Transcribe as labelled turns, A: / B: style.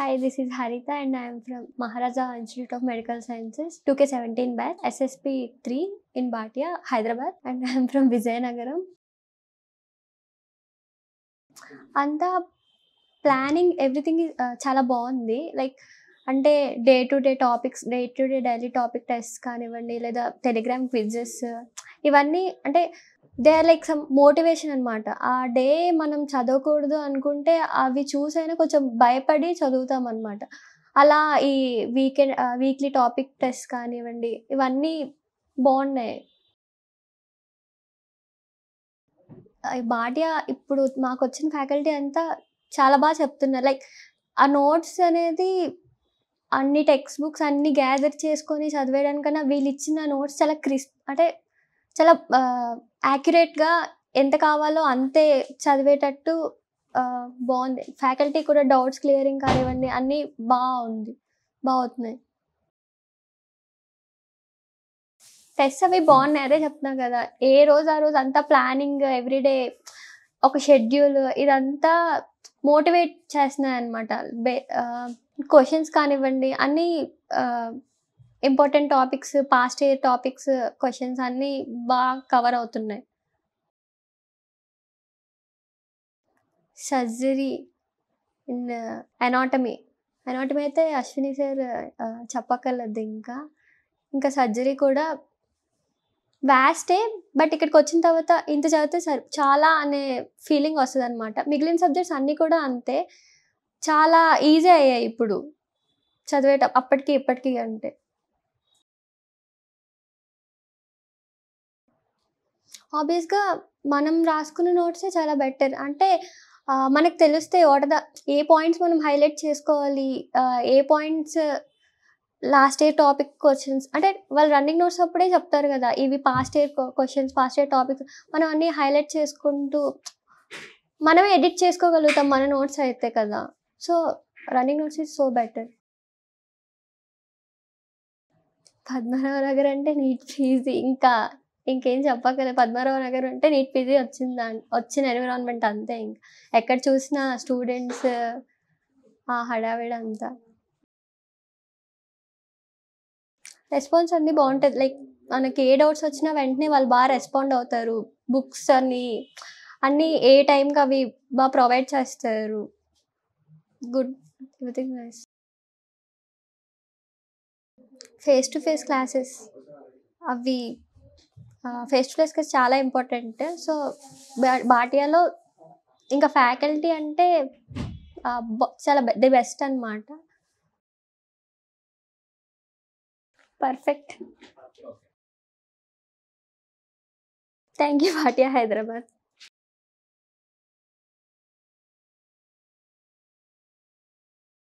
A: high this is Haritha and I'm from Maharaja institute of medical sciences two K seventeen batch SSP three in Bhatia Hyderabad and I'm from Vizianagaram అంతా planning everything uh, చాలా బాగుంది like అంటే day to day topics day to day daily topic test కానివ్వండి లేదా Telegram quizzes ఇవన్నీ అంటే they are like some motivation అనమాట ఆ డే మనం చదవకూడదు అనుకుంటే అవి చూసైనా కొంచెం భయపడి చదువుతాం అనమాట అలా ఈ వీకెండ్ వీక్లీ టాపిక్ టెస్ట్ కానివ్వండి ఇవన్నీ బాగున్నాయి భాటియా ఇప్పుడు మాకు వచ్చిన ఫ్యాకల్టీ అంతా చాలా బాగా చెప్తున్నారు లైక్ ఆ నోట్స్ అనేది అన్ని టెక్స్ట్ బుక్స్ అన్ని గ్యాదర్ చేసుకొని చదివేయడానికన్నా వీళ్ళు ఇచ్చిన నోట్స్ చాలా క్రిస్ అంటే చాలా యాక్యురేట్గా ఎంత కావాలో అంతే చదివేటట్టు బాగుంది ఫ్యాకల్టీ కూడా డౌట్స్ క్లియరింగ్ కానివ్వండి అన్నీ బాగుంది బాగుతున్నాయి టెస్ట్ అవి బాగున్నాయి అదే చెప్తున్నా కదా ఏ రోజు ఆ రోజు అంతా ప్లానింగ్ ఎవ్రీడే ఒక షెడ్యూల్ ఇదంతా మోటివేట్ చేస్తున్నాయి అనమాట క్వశ్చన్స్ కానివ్వండి అన్నీ important topics past year topics questions అన్నీ బాగా కవర్ అవుతున్నాయి సర్జరీ ఇన్ అనాటమీ అనాటమీ అయితే అశ్విని సార్ చెప్పక్కర్లేదు ఇంకా ఇంకా సర్జరీ కూడా వ్యాస్టే బట్ ఇక్కడికి వచ్చిన తర్వాత ఇంత చదివితే సరి చాలా అనే ఫీలింగ్ వస్తుంది అనమాట మిగిలిన సబ్జెక్ట్స్ అన్నీ కూడా అంతే చాలా ఈజీ అయ్యాయి ఇప్పుడు చదివేట అప్పటికి ఇప్పటికీ అంటే ఆబ్వియస్గా మనం రాసుకున్న నోట్సే చాలా బెటర్ అంటే మనకు తెలిస్తే ఓటద ఏ పాయింట్స్ మనం హైలైట్ చేసుకోవాలి ఏ points last year topic questions అంటే వాళ్ళు రన్నింగ్ నోట్స్ అప్పుడే చెప్తారు కదా ఇవి past year questions past year topics మనం అన్ని హైలైట్ చేసుకుంటూ మనం ఎడిట్ చేసుకోగలుగుతాం మన నోట్స్ అయితే కదా so running notes is so better Padmanabha Nagar అంటే నీట్ ఫీజీ ఇంకా ఇంకేం చెప్పక్కలే పద్మారావు నగర్ ఉంటే నీట్ పీజీ వచ్చింది వచ్చిన ఎన్విరాన్మెంట్ అంతే ఇంకా ఎక్కడ చూసినా స్టూడెంట్స్ ఆ హడావిడ అంతా రెస్పాన్స్ అన్నీ బాగుంటుంది లైక్ మనకి ఏ డౌట్స్ వచ్చినా వెంటనే వాళ్ళు బాగా రెస్పాండ్ అవుతారు బుక్స్ అన్ని అన్నీ ఏ టైంకి అవి బాగా ప్రొవైడ్ చేస్తారు good everything nice face to face classes అవి ఫేస్ టు ఫేస్ చాలా ఇంపార్టెంట్ సో బాటియాలో ఇంకా ఫ్యాకల్టీ అంటే చాలా ది బెస్ట్ అనమాట perfect thank you Bhatia Hyderabad